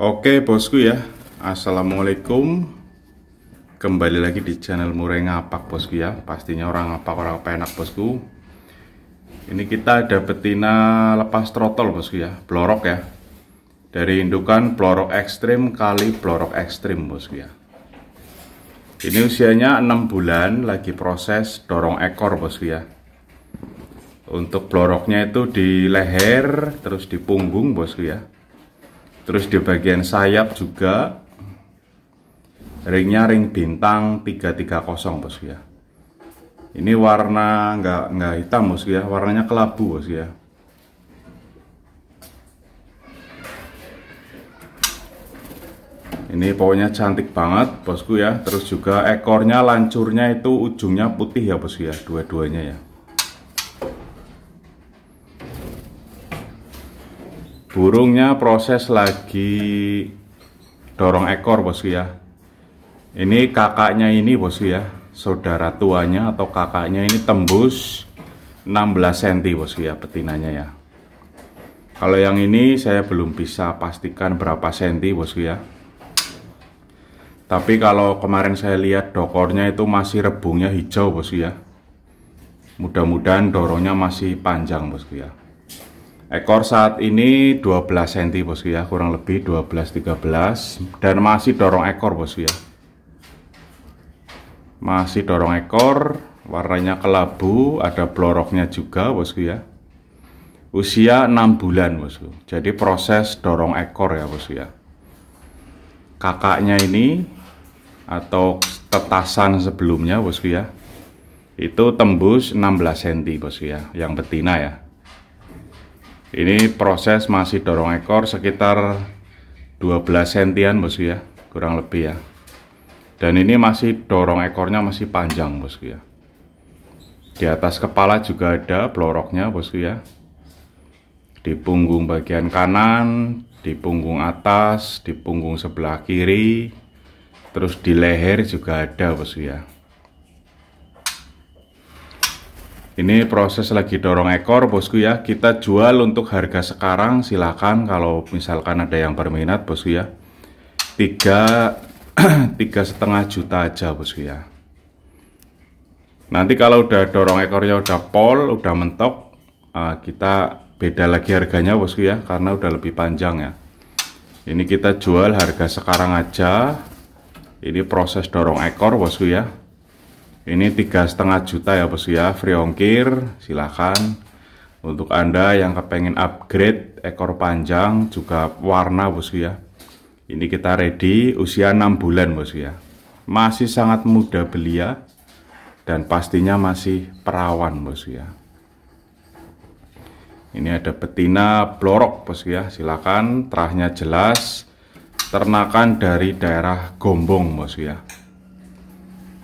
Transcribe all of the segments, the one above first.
Oke bosku ya Assalamualaikum Kembali lagi di channel Murai Ngapak bosku ya Pastinya orang ngapak orang penak bosku Ini kita ada betina lepas trotol bosku ya Blorok ya Dari indukan blorok ekstrim kali blorok ekstrim bosku ya Ini usianya 6 bulan lagi proses dorong ekor bosku ya Untuk bloroknya itu di leher terus di punggung bosku ya terus di bagian sayap juga ringnya ring bintang 330 bosku ya ini warna nggak nggak hitam bosku ya warnanya kelabu bosku ya ini pokoknya cantik banget bosku ya terus juga ekornya lancurnya itu ujungnya putih ya bosku ya dua-duanya ya burungnya proses lagi dorong ekor bosku ya ini kakaknya ini bosku ya saudara tuanya atau kakaknya ini tembus 16 cm bosku ya betinanya ya kalau yang ini saya belum bisa pastikan berapa senti bosku ya tapi kalau kemarin saya lihat dokornya itu masih rebungnya hijau bosku ya mudah-mudahan dorongnya masih panjang bosku ya Ekor saat ini 12 cm bosku ya, kurang lebih 12-13 dan masih dorong ekor bosku ya. Masih dorong ekor, warnanya kelabu, ada bloroknya juga bosku ya. Usia 6 bulan bosku. Jadi proses dorong ekor ya bosku ya. Kakaknya ini atau tetasan sebelumnya bosku ya. Itu tembus 16 cm bosku ya, yang betina ya ini proses masih dorong ekor sekitar 12 sentian bosku ya kurang lebih ya dan ini masih dorong ekornya masih panjang bosku ya di atas kepala juga ada peloroknya bosku ya di punggung bagian kanan di punggung atas di punggung sebelah kiri terus di leher juga ada bosku ya ini proses lagi dorong ekor bosku ya kita jual untuk harga sekarang silakan kalau misalkan ada yang berminat bosku ya tiga tiga setengah juta aja bosku ya nanti kalau udah dorong ekornya udah pol udah mentok eh, kita beda lagi harganya bosku ya karena udah lebih panjang ya ini kita jual harga sekarang aja ini proses dorong ekor bosku ya ini tiga setengah juta ya bos ya free ongkir silahkan untuk anda yang kepengen upgrade ekor panjang juga warna bos ya ini kita ready usia 6 bulan bos ya masih sangat muda belia dan pastinya masih perawan bos ya ini ada betina blorok bos ya silahkan terahnya jelas ternakan dari daerah Gombong bos ya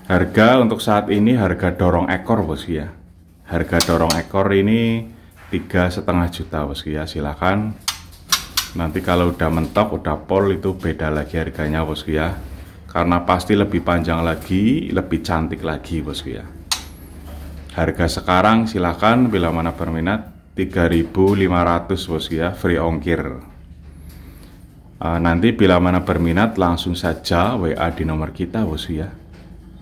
Harga untuk saat ini harga dorong ekor bosku ya. Harga dorong ekor ini tiga setengah juta bosku ya. Silahkan nanti kalau udah mentok udah pol itu beda lagi harganya bosku ya. Karena pasti lebih panjang lagi, lebih cantik lagi bosku ya. Harga sekarang silahkan bila mana berminat 3.500 bosku ya, free ongkir. Eh, nanti bila mana berminat langsung saja WA di nomor kita bosku ya.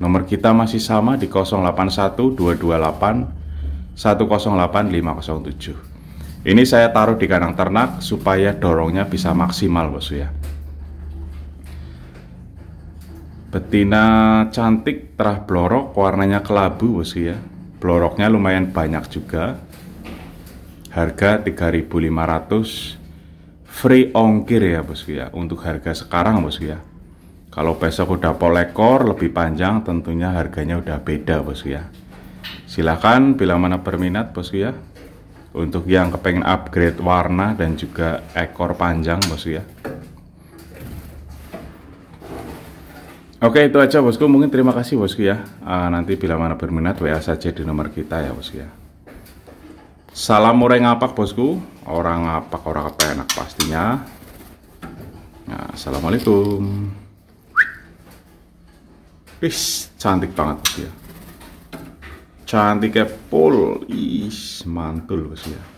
Nomor kita masih sama di 081228108507. Ini saya taruh di kandang ternak supaya dorongnya bisa maksimal, Bosku ya. Betina cantik terah blorok warnanya kelabu, Bosku ya. Bloroknya lumayan banyak juga. Harga 3.500 free ongkir ya, Bosku ya, untuk harga sekarang, Bosku ya. Kalau besok udah polekor lebih panjang tentunya harganya udah beda bosku ya. Silahkan bila mana berminat bosku ya. Untuk yang kepengen upgrade warna dan juga ekor panjang bosku ya. Oke itu aja bosku mungkin terima kasih bosku ya. Uh, ah, nanti bila mana berminat WA saja di nomor kita ya bosku ya. Salam murai ngapak bosku, orang ngapak orang kepenak pastinya. Nah, assalamualaikum. Wis, cantik banget dia. Cantiknya full. Ih, mantul bos ya.